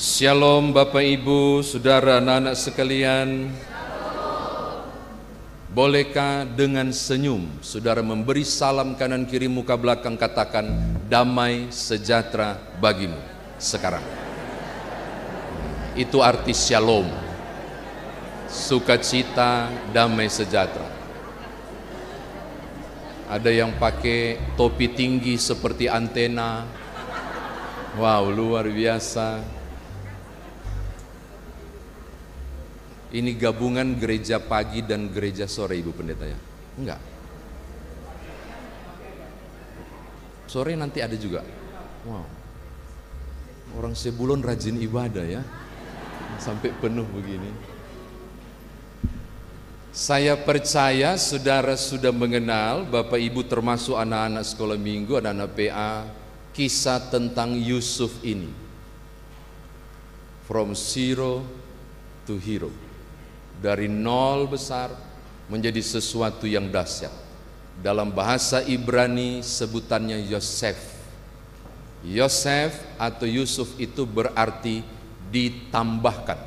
Shalom Bapak Ibu, Saudara anak-anak sekalian. Bolehkah dengan senyum Saudara memberi salam kanan kiri muka belakang katakan damai sejahtera bagimu sekarang. Itu arti shalom. Sukacita, damai sejahtera. Ada yang pakai topi tinggi seperti antena. Wow, luar biasa ini gabungan gereja pagi dan gereja sore Ibu Pendeta ya? Enggak. Sore nanti ada juga. Wow. Orang sebulon rajin ibadah ya. Sampai penuh begini. Saya percaya saudara sudah mengenal Bapak Ibu termasuk anak-anak sekolah minggu, anak-anak PA kisah tentang Yusuf ini. From zero to hero dari nol besar menjadi sesuatu yang dahsyat. Dalam bahasa Ibrani sebutannya Yosef. Yosef atau Yusuf itu berarti ditambahkan.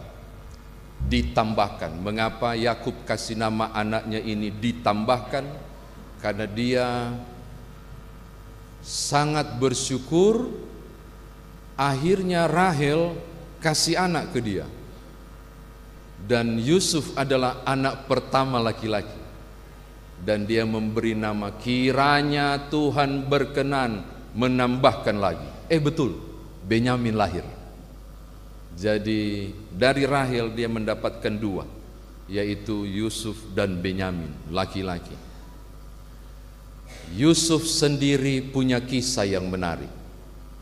Ditambahkan. Mengapa Yakub kasih nama anaknya ini ditambahkan? Karena dia sangat bersyukur akhirnya Rahel kasih anak ke dia dan Yusuf adalah anak pertama laki-laki dan dia memberi nama kiranya Tuhan berkenan menambahkan lagi eh betul Benyamin lahir jadi dari Rahil dia mendapatkan dua yaitu Yusuf dan Benyamin laki-laki Yusuf sendiri punya kisah yang menarik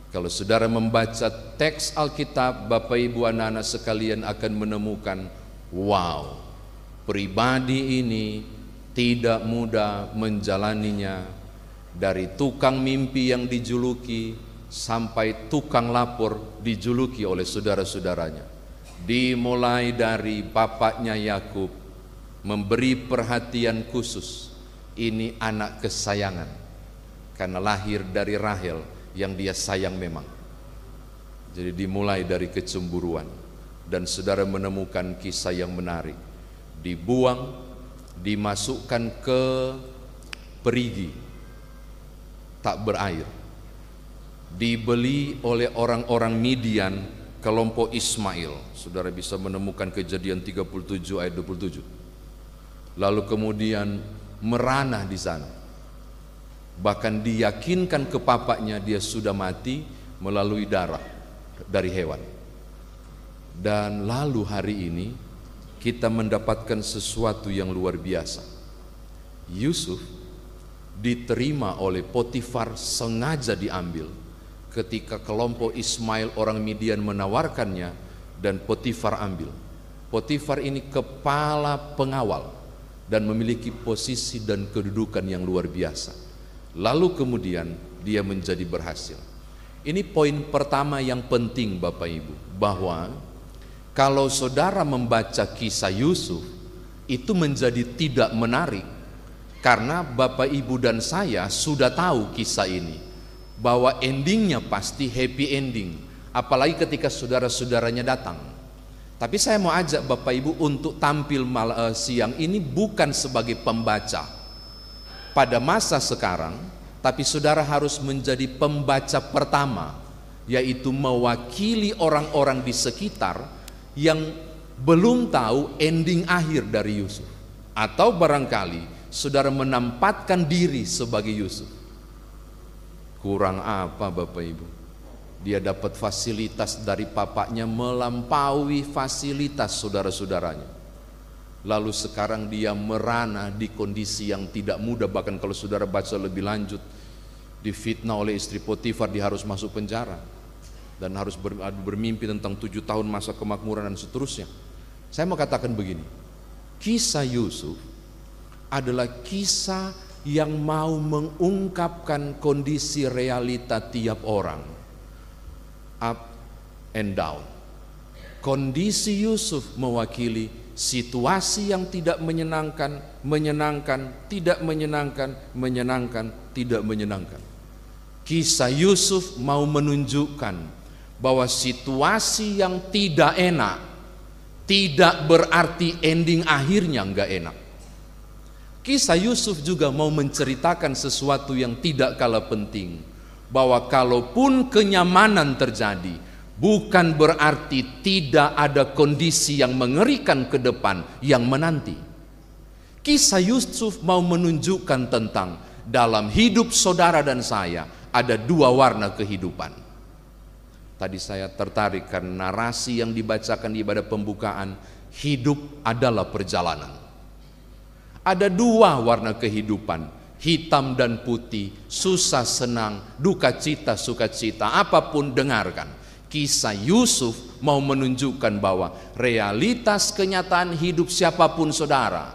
kalau saudara membaca teks Alkitab Bapak Ibu anak-anak sekalian akan menemukan Wow, pribadi ini tidak mudah menjalaninya dari tukang mimpi yang dijuluki sampai tukang lapor dijuluki oleh saudara-saudaranya. Dimulai dari bapaknya Yakub memberi perhatian khusus. Ini anak kesayangan karena lahir dari Rahel yang dia sayang memang. Jadi dimulai dari kecemburuan dan saudara menemukan kisah yang menarik. Dibuang, dimasukkan ke perigi, tak berair. Dibeli oleh orang-orang Midian, kelompok Ismail. Saudara bisa menemukan kejadian 37 ayat 27. Lalu kemudian merana di sana. Bahkan diyakinkan ke papaknya dia sudah mati melalui darah dari hewan. Dan lalu hari ini kita mendapatkan sesuatu yang luar biasa. Yusuf diterima oleh Potifar sengaja diambil ketika kelompok Ismail orang Midian menawarkannya dan Potifar ambil. Potifar ini kepala pengawal dan memiliki posisi dan kedudukan yang luar biasa. Lalu kemudian dia menjadi berhasil. Ini poin pertama yang penting Bapak Ibu, bahwa kalau saudara membaca kisah Yusuf, itu menjadi tidak menarik karena Bapak Ibu dan saya sudah tahu kisah ini bahwa endingnya pasti happy ending, apalagi ketika saudara-saudaranya datang. Tapi saya mau ajak Bapak Ibu untuk tampil eh, siang ini bukan sebagai pembaca pada masa sekarang, tapi saudara harus menjadi pembaca pertama, yaitu mewakili orang-orang di sekitar yang belum tahu ending akhir dari Yusuf, atau barangkali saudara menempatkan diri sebagai Yusuf. Kurang apa, Bapak Ibu? Dia dapat fasilitas dari papanya melampaui fasilitas saudara-saudaranya. Lalu sekarang dia merana di kondisi yang tidak mudah Bahkan kalau saudara baca lebih lanjut Difitnah oleh istri Potifar dia harus masuk penjara dan harus bermimpi tentang tujuh tahun masa kemakmuran dan seterusnya. Saya mau katakan begini, kisah Yusuf adalah kisah yang mau mengungkapkan kondisi realita tiap orang. Up and down. Kondisi Yusuf mewakili situasi yang tidak menyenangkan, menyenangkan, tidak menyenangkan, menyenangkan, tidak menyenangkan. Kisah Yusuf mau menunjukkan bahwa situasi yang tidak enak tidak berarti ending akhirnya enggak enak. Kisah Yusuf juga mau menceritakan sesuatu yang tidak kalah penting, bahwa kalaupun kenyamanan terjadi, bukan berarti tidak ada kondisi yang mengerikan ke depan yang menanti. Kisah Yusuf mau menunjukkan tentang dalam hidup saudara dan saya ada dua warna kehidupan Tadi saya tertarik karena narasi yang dibacakan di ibadah pembukaan, hidup adalah perjalanan. Ada dua warna kehidupan, hitam dan putih, susah senang, duka cita, suka cita, apapun dengarkan. Kisah Yusuf mau menunjukkan bahwa realitas kenyataan hidup siapapun saudara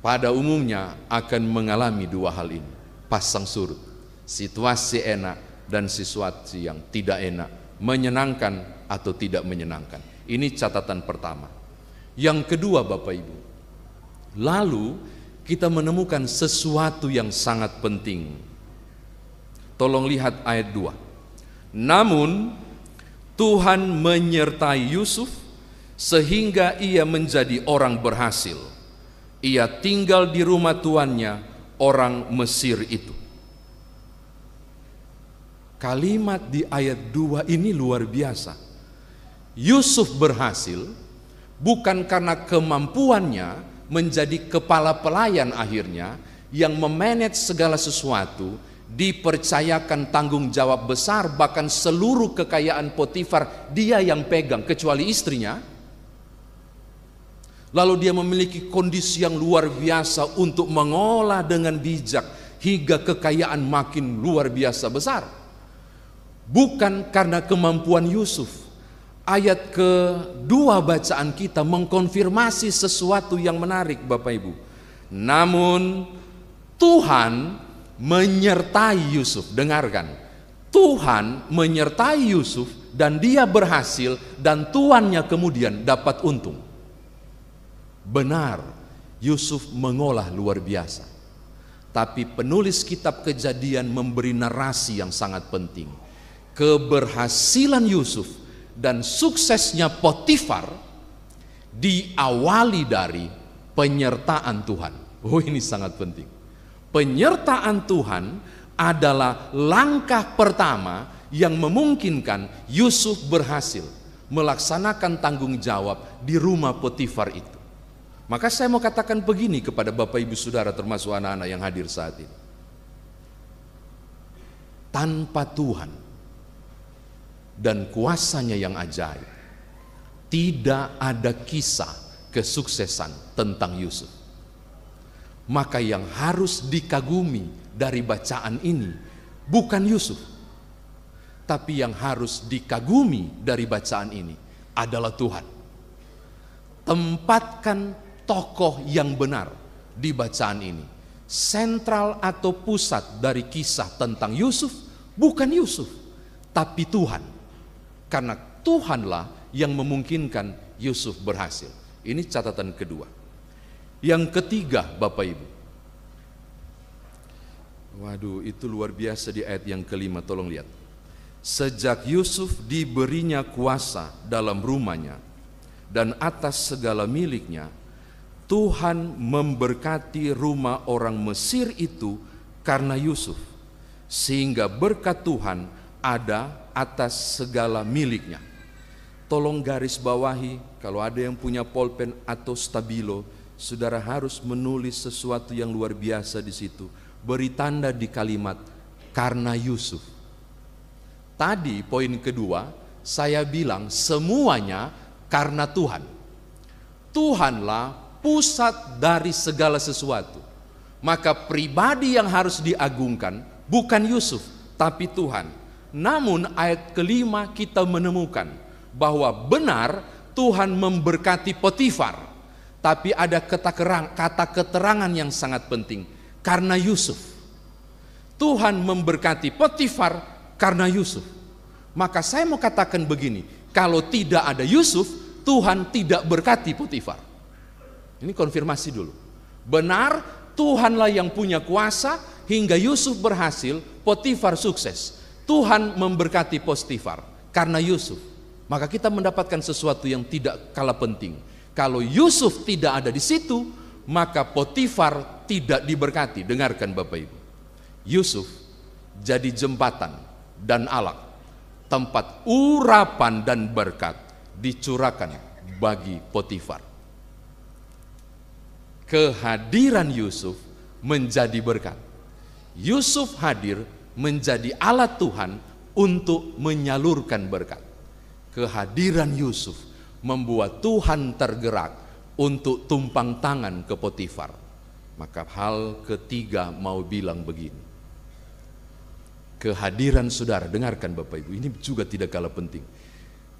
pada umumnya akan mengalami dua hal ini. Pasang surut, situasi enak, dan sesuatu yang tidak enak, menyenangkan atau tidak menyenangkan. Ini catatan pertama. Yang kedua, Bapak Ibu, lalu kita menemukan sesuatu yang sangat penting. Tolong lihat ayat 2. Namun Tuhan menyertai Yusuf sehingga ia menjadi orang berhasil. Ia tinggal di rumah tuannya, orang Mesir itu. Kalimat di ayat 2 ini luar biasa. Yusuf berhasil bukan karena kemampuannya menjadi kepala pelayan akhirnya yang memanage segala sesuatu, dipercayakan tanggung jawab besar bahkan seluruh kekayaan Potifar dia yang pegang kecuali istrinya. Lalu dia memiliki kondisi yang luar biasa untuk mengolah dengan bijak hingga kekayaan makin luar biasa besar bukan karena kemampuan Yusuf. Ayat kedua bacaan kita mengkonfirmasi sesuatu yang menarik Bapak Ibu. Namun Tuhan menyertai Yusuf, dengarkan. Tuhan menyertai Yusuf dan dia berhasil dan tuannya kemudian dapat untung. Benar, Yusuf mengolah luar biasa. Tapi penulis kitab kejadian memberi narasi yang sangat penting keberhasilan Yusuf dan suksesnya Potifar diawali dari penyertaan Tuhan. Oh, ini sangat penting. Penyertaan Tuhan adalah langkah pertama yang memungkinkan Yusuf berhasil melaksanakan tanggung jawab di rumah Potifar itu. Maka saya mau katakan begini kepada Bapak Ibu Saudara termasuk anak-anak yang hadir saat ini. Tanpa Tuhan, dan kuasanya yang ajaib. Tidak ada kisah kesuksesan tentang Yusuf. Maka yang harus dikagumi dari bacaan ini bukan Yusuf, tapi yang harus dikagumi dari bacaan ini adalah Tuhan. Tempatkan tokoh yang benar di bacaan ini. Sentral atau pusat dari kisah tentang Yusuf bukan Yusuf, tapi Tuhan karena Tuhanlah yang memungkinkan Yusuf berhasil. Ini catatan kedua. Yang ketiga, Bapak Ibu. Waduh, itu luar biasa di ayat yang kelima, tolong lihat. Sejak Yusuf diberinya kuasa dalam rumahnya dan atas segala miliknya, Tuhan memberkati rumah orang Mesir itu karena Yusuf. Sehingga berkat Tuhan ada atas segala miliknya. Tolong garis bawahi kalau ada yang punya polpen atau stabilo, saudara harus menulis sesuatu yang luar biasa di situ. Beri tanda di kalimat karena Yusuf. Tadi poin kedua, saya bilang semuanya karena Tuhan. Tuhanlah pusat dari segala sesuatu. Maka pribadi yang harus diagungkan bukan Yusuf, tapi Tuhan namun ayat kelima kita menemukan bahwa benar Tuhan memberkati Potifar. Tapi ada kata, kerang, kata keterangan yang sangat penting. Karena Yusuf. Tuhan memberkati Potifar karena Yusuf. Maka saya mau katakan begini, kalau tidak ada Yusuf, Tuhan tidak berkati Potifar. Ini konfirmasi dulu. Benar, Tuhanlah yang punya kuasa hingga Yusuf berhasil, Potifar sukses. Tuhan memberkati Postifar karena Yusuf. Maka kita mendapatkan sesuatu yang tidak kalah penting. Kalau Yusuf tidak ada di situ, maka Potifar tidak diberkati. Dengarkan Bapak Ibu. Yusuf jadi jembatan dan alat tempat urapan dan berkat dicurahkan bagi Potifar. Kehadiran Yusuf menjadi berkat. Yusuf hadir menjadi alat Tuhan untuk menyalurkan berkat. Kehadiran Yusuf membuat Tuhan tergerak untuk tumpang tangan ke Potifar. Maka hal ketiga mau bilang begini. Kehadiran saudara, dengarkan Bapak Ibu, ini juga tidak kalah penting.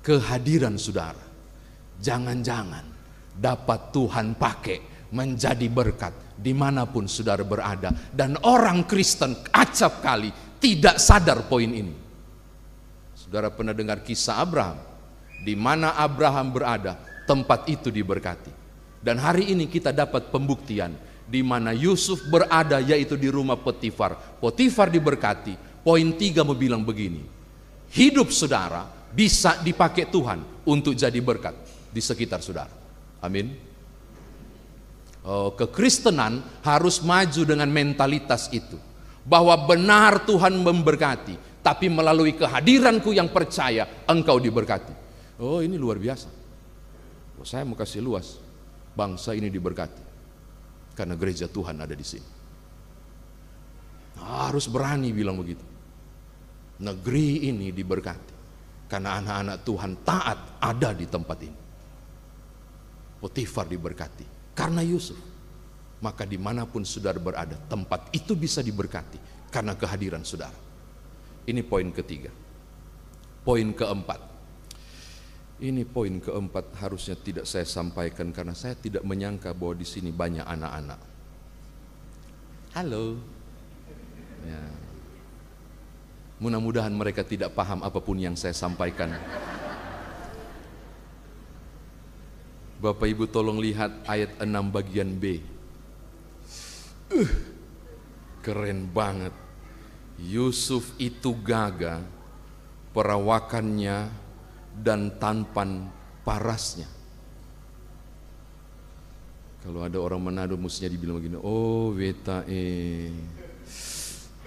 Kehadiran saudara, jangan-jangan dapat Tuhan pakai menjadi berkat dimanapun saudara berada. Dan orang Kristen acap kali tidak sadar poin ini. Saudara pernah dengar kisah Abraham? Di mana Abraham berada, tempat itu diberkati. Dan hari ini kita dapat pembuktian di mana Yusuf berada yaitu di rumah Potifar. Potifar diberkati. Poin tiga mau bilang begini. Hidup saudara bisa dipakai Tuhan untuk jadi berkat di sekitar saudara. Amin. Oh, kekristenan harus maju dengan mentalitas itu bahwa benar Tuhan memberkati, tapi melalui kehadiranku yang percaya engkau diberkati. Oh, ini luar biasa. Oh, saya mau kasih luas. Bangsa ini diberkati karena gereja Tuhan ada di sini. harus berani bilang begitu. Negeri ini diberkati karena anak-anak Tuhan taat ada di tempat ini. Potifar diberkati karena Yusuf maka dimanapun saudara berada, tempat itu bisa diberkati karena kehadiran saudara. Ini poin ketiga. Poin keempat. Ini poin keempat harusnya tidak saya sampaikan karena saya tidak menyangka bahwa di sini banyak anak-anak. Halo. Ya. Mudah-mudahan mereka tidak paham apapun yang saya sampaikan. Bapak Ibu tolong lihat ayat 6 bagian B Uh, keren banget. Yusuf itu gagah, perawakannya dan tampan parasnya. Kalau ada orang Manado mestinya dibilang begini, oh weta eh.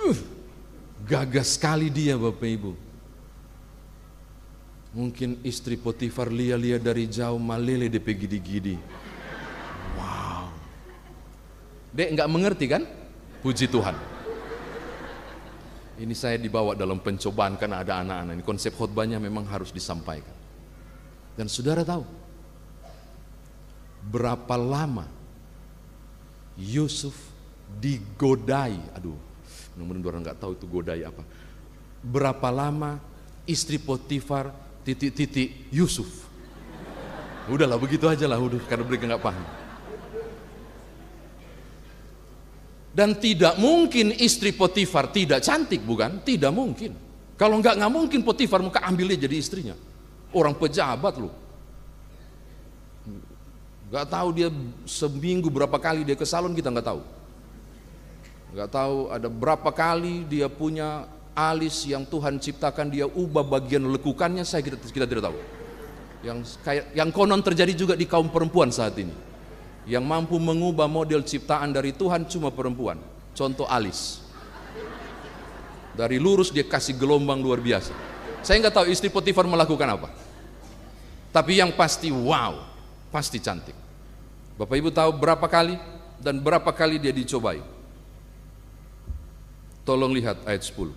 Uh, gagah sekali dia Bapak Ibu. Mungkin istri Potifar lia-lia dari jauh malele depe gidi-gidi. Dek nggak mengerti kan? Puji Tuhan. Ini saya dibawa dalam pencobaan karena ada anak-anak ini. Konsep khotbahnya memang harus disampaikan. Dan saudara tahu berapa lama Yusuf digodai. Aduh, mudah-mudahan orang nggak tahu itu godai apa. Berapa lama istri Potifar titik-titik Yusuf. Udahlah begitu aja lah, udah karena mereka nggak paham. Dan tidak mungkin istri Potifar tidak cantik bukan? Tidak mungkin. Kalau enggak nggak mungkin Potifar muka ambil dia jadi istrinya. Orang pejabat loh. Gak tahu dia seminggu berapa kali dia ke salon kita nggak tahu. Gak tahu ada berapa kali dia punya alis yang Tuhan ciptakan dia ubah bagian lekukannya saya kita, kita tidak tahu. Yang kayak yang konon terjadi juga di kaum perempuan saat ini yang mampu mengubah model ciptaan dari Tuhan cuma perempuan. Contoh alis. Dari lurus dia kasih gelombang luar biasa. Saya nggak tahu istri Potifar melakukan apa. Tapi yang pasti wow, pasti cantik. Bapak Ibu tahu berapa kali dan berapa kali dia dicobai. Tolong lihat ayat 10.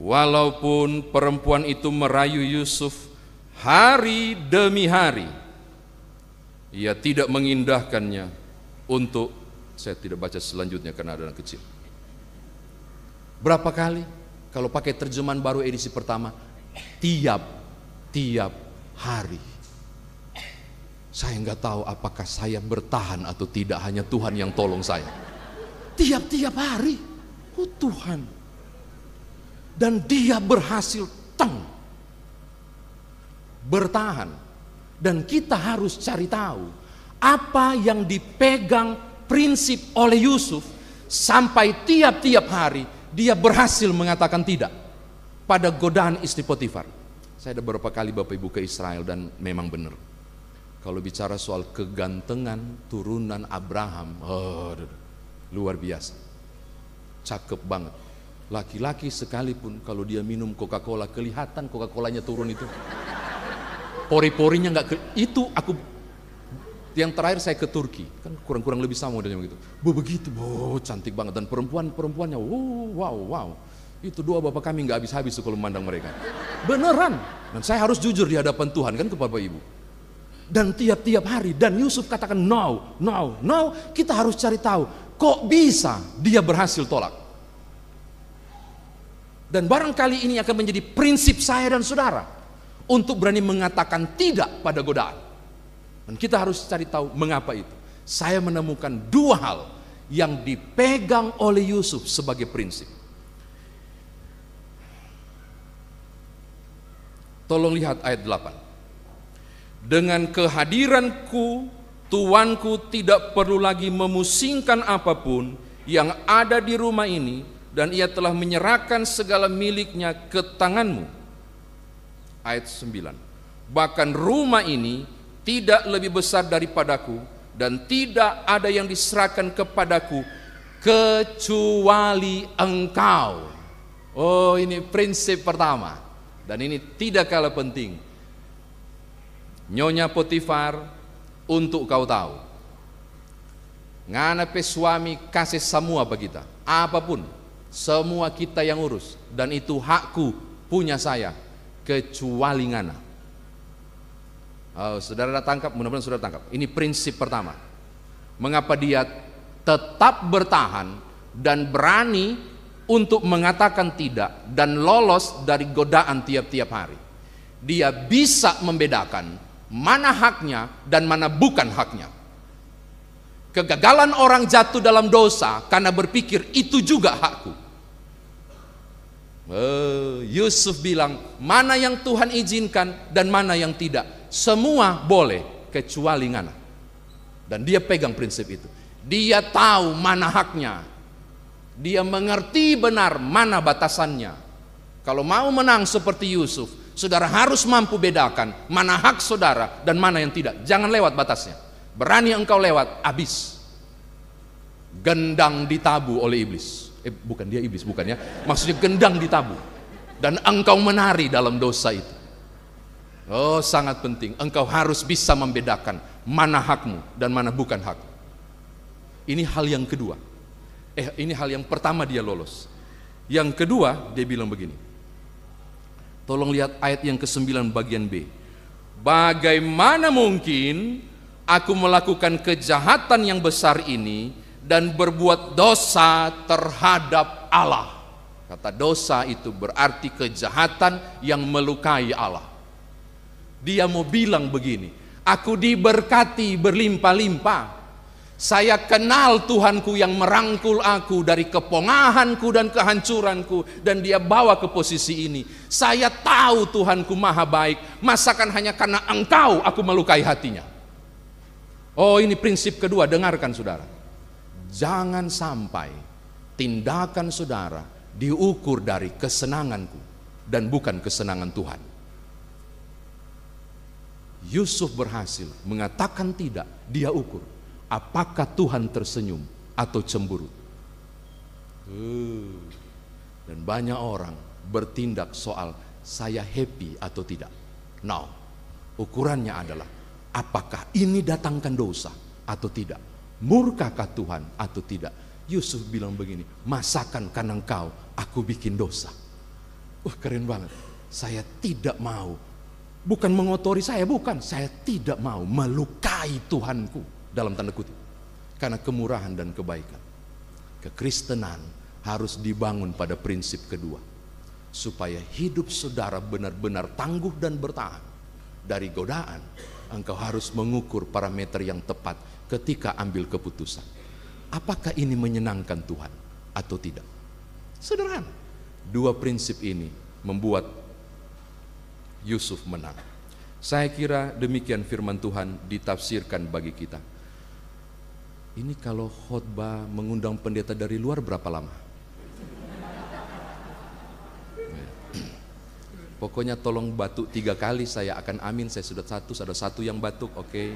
Walaupun perempuan itu merayu Yusuf hari demi hari ia tidak mengindahkannya untuk saya tidak baca selanjutnya karena ada yang kecil. Berapa kali kalau pakai terjemahan baru edisi pertama? Tiap tiap hari. Saya nggak tahu apakah saya bertahan atau tidak hanya Tuhan yang tolong saya. Tiap-tiap hari, oh Tuhan. Dan dia berhasil teng bertahan dan kita harus cari tahu apa yang dipegang prinsip oleh Yusuf sampai tiap-tiap hari dia berhasil mengatakan tidak pada godaan istri Potifar. Saya ada beberapa kali Bapak Ibu ke Israel dan memang benar. Kalau bicara soal kegantengan turunan Abraham, oh, luar biasa. Cakep banget. Laki-laki sekalipun kalau dia minum Coca-Cola kelihatan Coca-Colanya turun itu pori-porinya nggak itu aku yang terakhir saya ke Turki kan kurang-kurang lebih sama modelnya begitu Bu begitu bu cantik banget dan perempuan perempuannya wow wow wow itu doa bapak kami nggak habis-habis kalau memandang mereka beneran dan saya harus jujur di hadapan Tuhan kan kepada ibu dan tiap-tiap hari dan Yusuf katakan no no no kita harus cari tahu kok bisa dia berhasil tolak dan barangkali ini akan menjadi prinsip saya dan saudara untuk berani mengatakan tidak pada godaan. Dan kita harus cari tahu mengapa itu. Saya menemukan dua hal yang dipegang oleh Yusuf sebagai prinsip. Tolong lihat ayat 8. Dengan kehadiranku, tuanku tidak perlu lagi memusingkan apapun yang ada di rumah ini dan ia telah menyerahkan segala miliknya ke tanganmu ayat 9. Bahkan rumah ini tidak lebih besar daripadaku dan tidak ada yang diserahkan kepadaku kecuali engkau. Oh ini prinsip pertama dan ini tidak kalah penting. Nyonya Potifar untuk kau tahu. Ngana suami kasih semua bagi kita, apapun, semua kita yang urus dan itu hakku punya saya kecuali ngana. Oh, saudara tangkap, mudah-mudahan saudara tangkap. Ini prinsip pertama. Mengapa dia tetap bertahan dan berani untuk mengatakan tidak dan lolos dari godaan tiap-tiap hari. Dia bisa membedakan mana haknya dan mana bukan haknya. Kegagalan orang jatuh dalam dosa karena berpikir itu juga hakku. Eh, Yusuf bilang, mana yang Tuhan izinkan dan mana yang tidak. Semua boleh, kecuali ngana. Dan dia pegang prinsip itu. Dia tahu mana haknya. Dia mengerti benar mana batasannya. Kalau mau menang seperti Yusuf, saudara harus mampu bedakan mana hak saudara dan mana yang tidak. Jangan lewat batasnya. Berani engkau lewat, habis gendang ditabu oleh iblis. Eh, bukan dia iblis, bukan ya. Maksudnya gendang ditabu. Dan engkau menari dalam dosa itu. Oh, sangat penting. Engkau harus bisa membedakan mana hakmu dan mana bukan hak. Ini hal yang kedua. Eh, ini hal yang pertama dia lolos. Yang kedua, dia bilang begini. Tolong lihat ayat yang ke-9 bagian B. Bagaimana mungkin aku melakukan kejahatan yang besar ini dan berbuat dosa terhadap Allah. Kata dosa itu berarti kejahatan yang melukai Allah. Dia mau bilang begini, aku diberkati berlimpah-limpah. Saya kenal Tuhanku yang merangkul aku dari kepongahanku dan kehancuranku dan dia bawa ke posisi ini. Saya tahu Tuhanku maha baik, masakan hanya karena engkau aku melukai hatinya. Oh ini prinsip kedua, dengarkan saudara. Jangan sampai tindakan saudara diukur dari kesenanganku dan bukan kesenangan Tuhan. Yusuf berhasil mengatakan tidak, dia ukur apakah Tuhan tersenyum atau cemburu. Hmm. dan banyak orang bertindak soal saya happy atau tidak. Now, ukurannya adalah apakah ini datangkan dosa atau tidak murkakah Tuhan atau tidak? Yusuf bilang begini, masakan karena engkau, aku bikin dosa. Uh keren banget, saya tidak mau. Bukan mengotori saya, bukan. Saya tidak mau melukai Tuhanku dalam tanda kutip. Karena kemurahan dan kebaikan. Kekristenan harus dibangun pada prinsip kedua. Supaya hidup saudara benar-benar tangguh dan bertahan. Dari godaan, engkau harus mengukur parameter yang tepat ketika ambil keputusan. Apakah ini menyenangkan Tuhan atau tidak? Sederhana. Dua prinsip ini membuat Yusuf menang. Saya kira demikian firman Tuhan ditafsirkan bagi kita. Ini kalau khotbah mengundang pendeta dari luar berapa lama? Pokoknya tolong batuk tiga kali, saya akan amin, saya sudah satu, ada satu yang batuk, oke. Okay.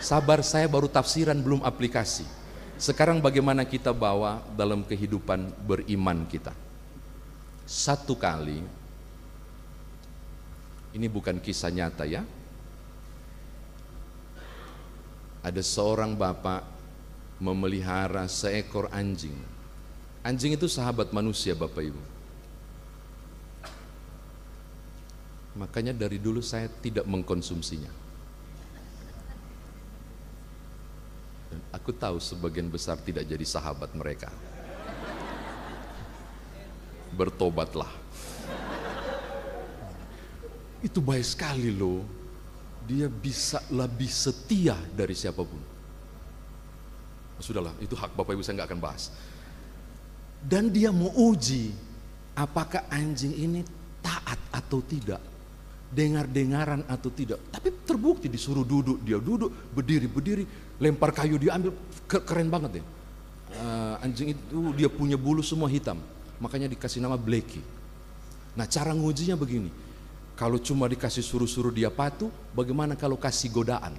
Sabar, saya baru tafsiran, belum aplikasi. Sekarang bagaimana kita bawa dalam kehidupan beriman kita? Satu kali, ini bukan kisah nyata ya. Ada seorang bapak memelihara seekor anjing. Anjing itu sahabat manusia Bapak Ibu Makanya dari dulu saya tidak mengkonsumsinya. Dan aku tahu sebagian besar tidak jadi sahabat mereka. Bertobatlah. Itu baik sekali loh. Dia bisa lebih setia dari siapapun. Sudahlah, itu hak Bapak Ibu saya nggak akan bahas. Dan dia mau uji apakah anjing ini taat atau tidak dengar-dengaran atau tidak. Tapi terbukti disuruh duduk, dia duduk, berdiri-berdiri, lempar kayu dia ambil, keren banget deh. Ya. Uh, anjing itu dia punya bulu semua hitam, makanya dikasih nama Blakey. Nah cara ngujinya begini, kalau cuma dikasih suruh-suruh dia patuh, bagaimana kalau kasih godaan?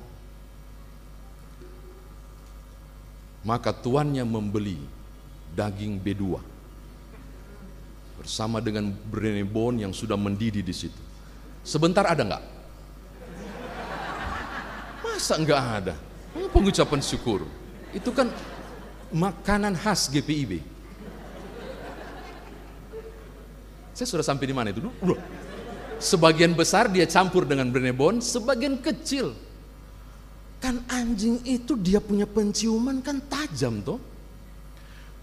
Maka tuannya membeli daging B2 bersama dengan Brené yang sudah mendidih di situ Sebentar ada nggak? Masa nggak ada? Pengucapan syukur. Itu kan makanan khas GPIB. Saya sudah sampai di mana itu? Udah. Sebagian besar dia campur dengan Brenebon, sebagian kecil. Kan anjing itu dia punya penciuman kan tajam tuh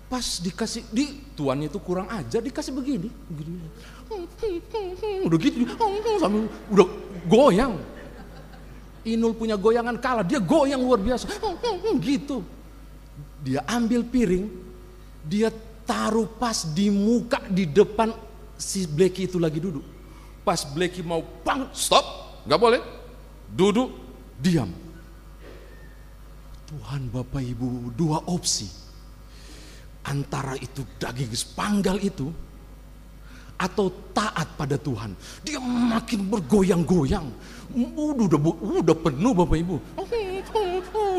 pas dikasih di tuannya itu kurang aja dikasih begini begini udah gitu sambil udah goyang Inul punya goyangan kalah dia goyang luar biasa gitu dia ambil piring dia taruh pas di muka di depan si Blacky itu lagi duduk pas Blacky mau pang stop nggak boleh duduk diam Tuhan Bapak Ibu dua opsi antara itu daging sepanggal itu atau taat pada Tuhan. Dia makin bergoyang-goyang. Udah, udah, udah penuh Bapak Ibu.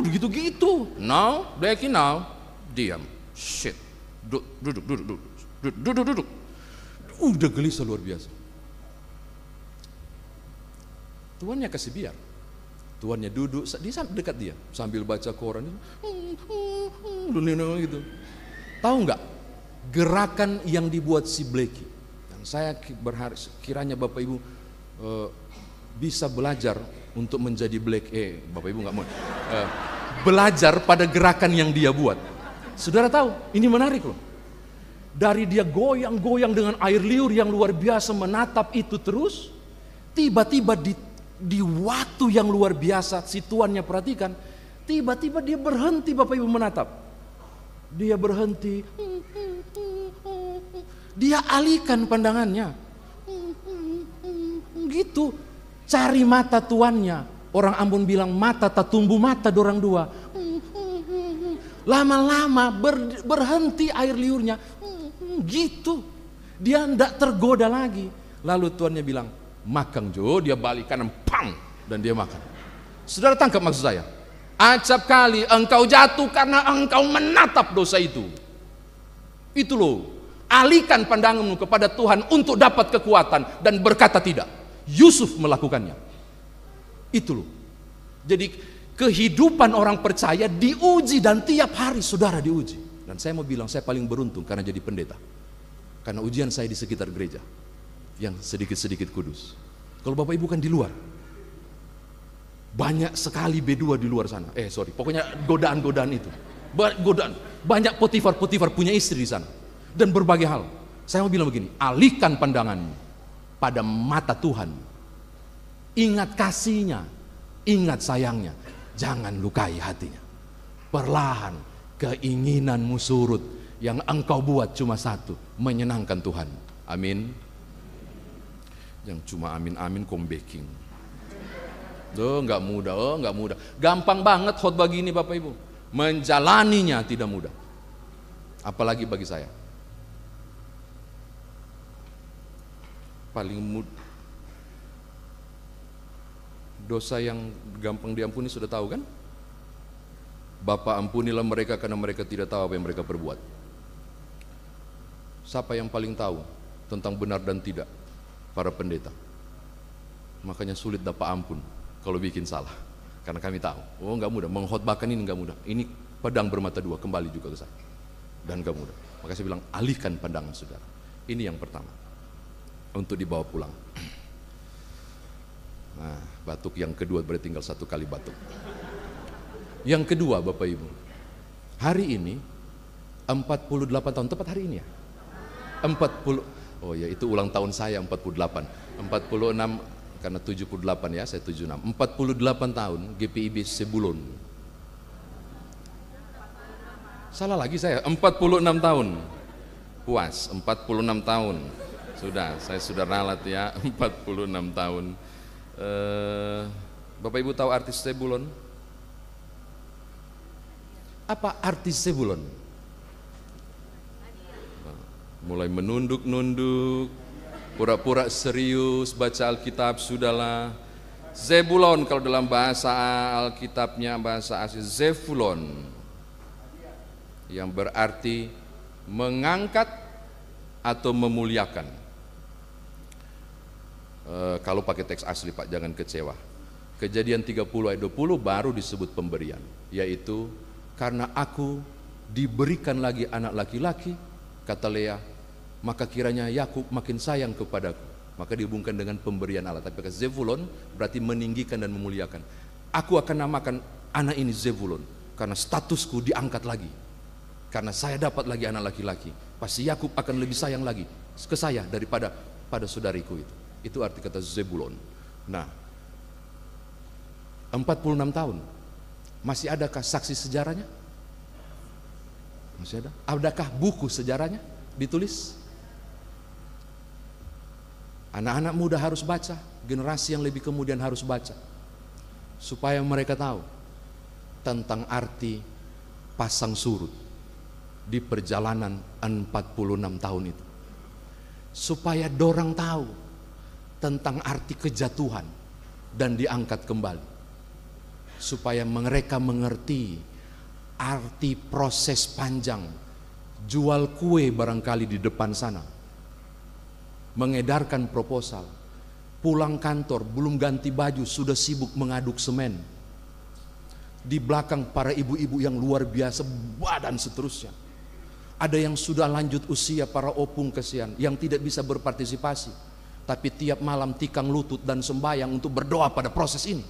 Gitu-gitu. Now, Blackie now. Diam. Shit. Duduk, duduk, duduk, duduk. Duduk, duduk, Udah gelisah luar biasa. Tuannya kasih biar. Tuannya duduk, dia dekat dia sambil baca koran. Hmm, hmm, hmm, gitu. Tahu nggak gerakan yang dibuat si Blakey? Dan saya berharap kiranya Bapak Ibu e, bisa belajar untuk menjadi Black Eh, Bapak Ibu nggak mau. E, belajar pada gerakan yang dia buat. Saudara tahu, ini menarik loh. Dari dia goyang-goyang dengan air liur yang luar biasa menatap itu terus, tiba-tiba di, di waktu yang luar biasa situannya perhatikan, tiba-tiba dia berhenti Bapak Ibu menatap dia berhenti. Dia alihkan pandangannya. Gitu. Cari mata tuannya. Orang Ambon bilang mata tak tumbuh mata dorang dua. Lama-lama ber, berhenti air liurnya. Gitu. Dia tidak tergoda lagi. Lalu tuannya bilang, makan Jo. Dia balik kanan, Dan dia makan. Saudara tangkap maksud saya acap kali engkau jatuh karena engkau menatap dosa itu. Itu loh, alihkan pandanganmu kepada Tuhan untuk dapat kekuatan dan berkata tidak. Yusuf melakukannya. Itu loh. Jadi kehidupan orang percaya diuji dan tiap hari saudara diuji. Dan saya mau bilang saya paling beruntung karena jadi pendeta. Karena ujian saya di sekitar gereja yang sedikit-sedikit kudus. Kalau Bapak Ibu kan di luar, banyak sekali B2 di luar sana. Eh sorry, pokoknya godaan-godaan itu. Ba godaan. Banyak potifar-potifar punya istri di sana. Dan berbagai hal. Saya mau bilang begini, alihkan pandanganmu pada mata Tuhan. Ingat kasihnya, ingat sayangnya. Jangan lukai hatinya. Perlahan keinginanmu surut. Yang engkau buat cuma satu, menyenangkan Tuhan. Amin. Yang cuma amin-amin kombeking. Tuh, nggak mudah, oh nggak mudah. Gampang banget khotbah gini Bapak Ibu. Menjalaninya tidak mudah. Apalagi bagi saya. Paling mudah. dosa yang gampang diampuni sudah tahu kan? Bapak ampunilah mereka karena mereka tidak tahu apa yang mereka perbuat. Siapa yang paling tahu tentang benar dan tidak? Para pendeta. Makanya sulit dapat ampun kalau bikin salah. Karena kami tahu, oh nggak mudah, mengkhotbahkan ini nggak mudah. Ini pedang bermata dua kembali juga ke saya. Dan nggak mudah. Maka saya bilang alihkan pandangan saudara. Ini yang pertama. Untuk dibawa pulang. Nah, batuk yang kedua berarti tinggal satu kali batuk. Yang kedua Bapak Ibu, hari ini 48 tahun, tepat hari ini ya? 40, oh ya itu ulang tahun saya 48, 46 karena 78 ya, saya 76. 48 tahun GPIB Sebulon. Salah lagi saya, 46 tahun. Puas, 46 tahun. Sudah, saya sudah ralat ya, 46 tahun. Eh, Bapak Ibu tahu artis Sebulon? Apa artis Sebulon? Mulai menunduk-nunduk, pura-pura serius baca Alkitab sudahlah Zebulon kalau dalam bahasa Alkitabnya bahasa asli Zebulon yang berarti mengangkat atau memuliakan e, kalau pakai teks asli Pak jangan kecewa kejadian 30 ayat 20 baru disebut pemberian yaitu karena aku diberikan lagi anak laki-laki kata Leah maka kiranya Yakub makin sayang kepadaku maka dihubungkan dengan pemberian Allah tapi kata Zebulon berarti meninggikan dan memuliakan aku akan namakan anak ini Zebulon karena statusku diangkat lagi karena saya dapat lagi anak laki-laki pasti Yakub akan lebih sayang lagi ke saya daripada pada saudariku itu itu arti kata Zebulon nah 46 tahun masih adakah saksi sejarahnya? Masih ada? Adakah buku sejarahnya ditulis? Anak-anak muda harus baca, generasi yang lebih kemudian harus baca. Supaya mereka tahu tentang arti pasang surut di perjalanan 46 tahun itu. Supaya dorang tahu tentang arti kejatuhan dan diangkat kembali. Supaya mereka mengerti arti proses panjang jual kue barangkali di depan sana mengedarkan proposal. Pulang kantor, belum ganti baju, sudah sibuk mengaduk semen. Di belakang para ibu-ibu yang luar biasa, badan seterusnya. Ada yang sudah lanjut usia para opung kesian, yang tidak bisa berpartisipasi. Tapi tiap malam tikang lutut dan sembahyang untuk berdoa pada proses ini.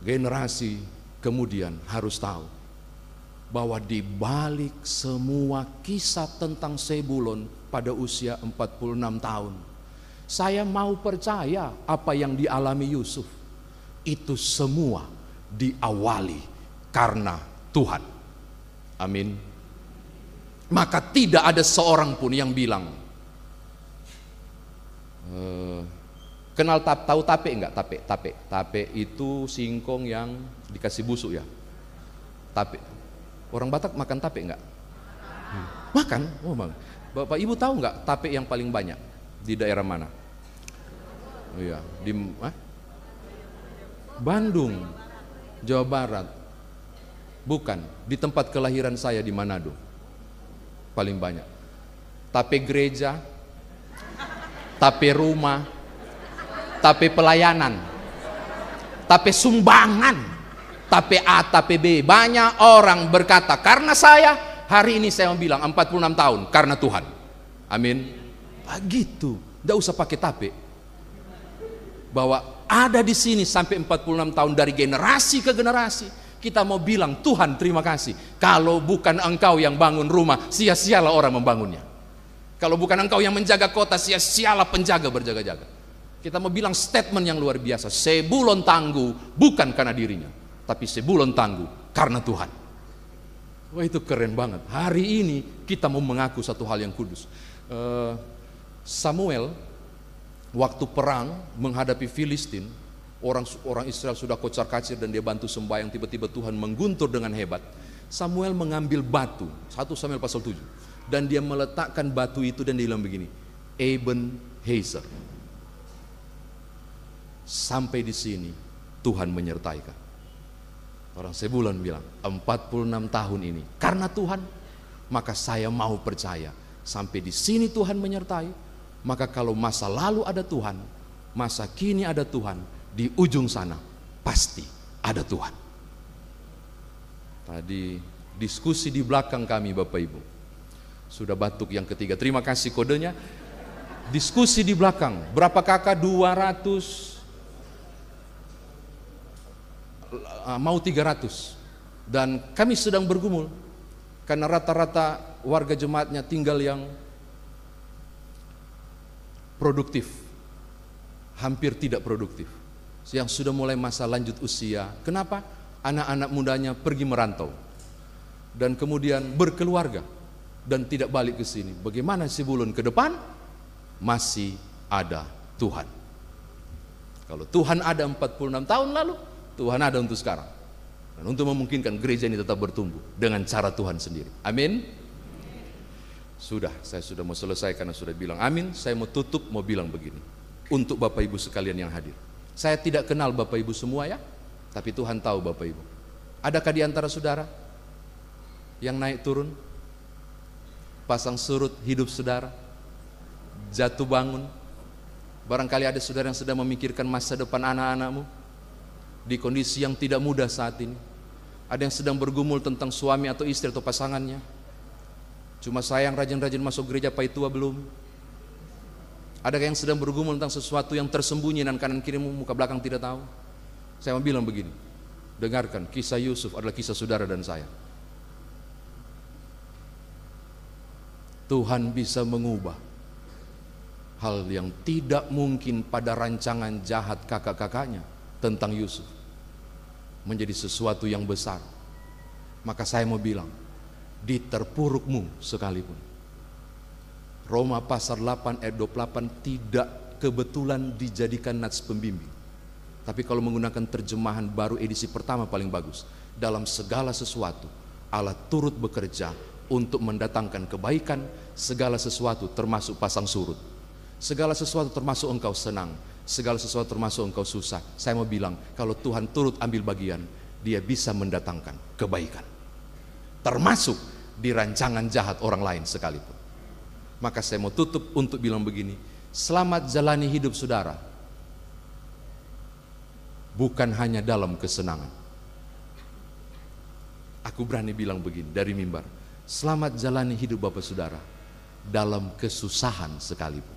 Generasi kemudian harus tahu bahwa di balik semua kisah tentang Sebulon pada usia 46 tahun, saya mau percaya apa yang dialami Yusuf itu semua diawali karena Tuhan. Amin. Maka tidak ada seorang pun yang bilang eh, kenal tap tahu tape enggak tape tape tape itu singkong yang dikasih busuk ya tape Orang Batak makan tape enggak? Makan. Oh, bang. Bapak Ibu tahu enggak tape yang paling banyak di daerah mana? Oh, iya, di eh? Bandung, Jawa Barat. Bukan, di tempat kelahiran saya di Manado. Paling banyak. Tape gereja, tape rumah, tape pelayanan, tape sumbangan tapi A tapi B banyak orang berkata karena saya hari ini saya mau bilang 46 tahun karena Tuhan amin Begitu, tidak usah pakai tape bahwa ada di sini sampai 46 tahun dari generasi ke generasi kita mau bilang Tuhan terima kasih kalau bukan engkau yang bangun rumah sia-sialah orang membangunnya kalau bukan engkau yang menjaga kota sia-sialah penjaga berjaga-jaga kita mau bilang statement yang luar biasa Sebulon tangguh bukan karena dirinya tapi sebulan tangguh karena Tuhan. Wah itu keren banget. Hari ini kita mau mengaku satu hal yang kudus. Eh, Samuel waktu perang menghadapi Filistin, orang orang Israel sudah kocar kacir dan dia bantu sembahyang. Tiba-tiba Tuhan mengguntur dengan hebat. Samuel mengambil batu, satu Samuel pasal tujuh Dan dia meletakkan batu itu dan dia bilang begini, Eben Hazer. Sampai di sini Tuhan menyertai Orang sebulan bilang, 46 tahun ini. Karena Tuhan, maka saya mau percaya. Sampai di sini Tuhan menyertai. Maka kalau masa lalu ada Tuhan, masa kini ada Tuhan, di ujung sana pasti ada Tuhan. Tadi diskusi di belakang kami Bapak Ibu. Sudah batuk yang ketiga. Terima kasih kodenya. Diskusi di belakang. Berapa kakak? 200 Eh, mau 300 dan kami sedang bergumul karena rata-rata warga jemaatnya tinggal yang produktif hampir tidak produktif yang sudah mulai masa lanjut usia kenapa anak-anak mudanya pergi merantau dan kemudian berkeluarga dan tidak balik ke sini bagaimana si bulan ke depan masih ada Tuhan kalau Tuhan ada 46 tahun lalu Tuhan ada untuk sekarang dan untuk memungkinkan gereja ini tetap bertumbuh dengan cara Tuhan sendiri. Amin. Sudah, saya sudah mau selesai karena sudah bilang amin. Saya mau tutup, mau bilang begini. Untuk Bapak Ibu sekalian yang hadir. Saya tidak kenal Bapak Ibu semua ya, tapi Tuhan tahu Bapak Ibu. Adakah di antara saudara yang naik turun? Pasang surut hidup saudara? Jatuh bangun? Barangkali ada saudara yang sedang memikirkan masa depan anak-anakmu, di kondisi yang tidak mudah saat ini. Ada yang sedang bergumul tentang suami atau istri atau pasangannya. Cuma sayang rajin-rajin masuk gereja Paitua belum. Ada yang sedang bergumul tentang sesuatu yang tersembunyi dan kanan kirimu muka belakang tidak tahu. Saya mau bilang begini. Dengarkan, kisah Yusuf adalah kisah saudara dan saya. Tuhan bisa mengubah hal yang tidak mungkin pada rancangan jahat kakak-kakaknya tentang Yusuf menjadi sesuatu yang besar. Maka saya mau bilang, di terpurukmu sekalipun. Roma pasal 8 ayat 28 tidak kebetulan dijadikan nats pembimbing. Tapi kalau menggunakan terjemahan baru edisi pertama paling bagus. Dalam segala sesuatu Allah turut bekerja untuk mendatangkan kebaikan segala sesuatu termasuk pasang surut. Segala sesuatu termasuk engkau senang segala sesuatu termasuk engkau susah. Saya mau bilang, kalau Tuhan turut ambil bagian, dia bisa mendatangkan kebaikan. Termasuk di rancangan jahat orang lain sekalipun. Maka saya mau tutup untuk bilang begini, selamat jalani hidup saudara. Bukan hanya dalam kesenangan. Aku berani bilang begini dari mimbar, selamat jalani hidup Bapak Saudara dalam kesusahan sekalipun.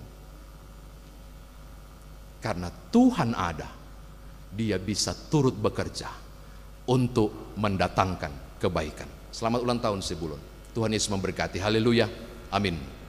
Karena Tuhan ada, dia bisa turut bekerja untuk mendatangkan kebaikan. Selamat ulang tahun Sibulon. Tuhan Yesus memberkati. Haleluya. Amin.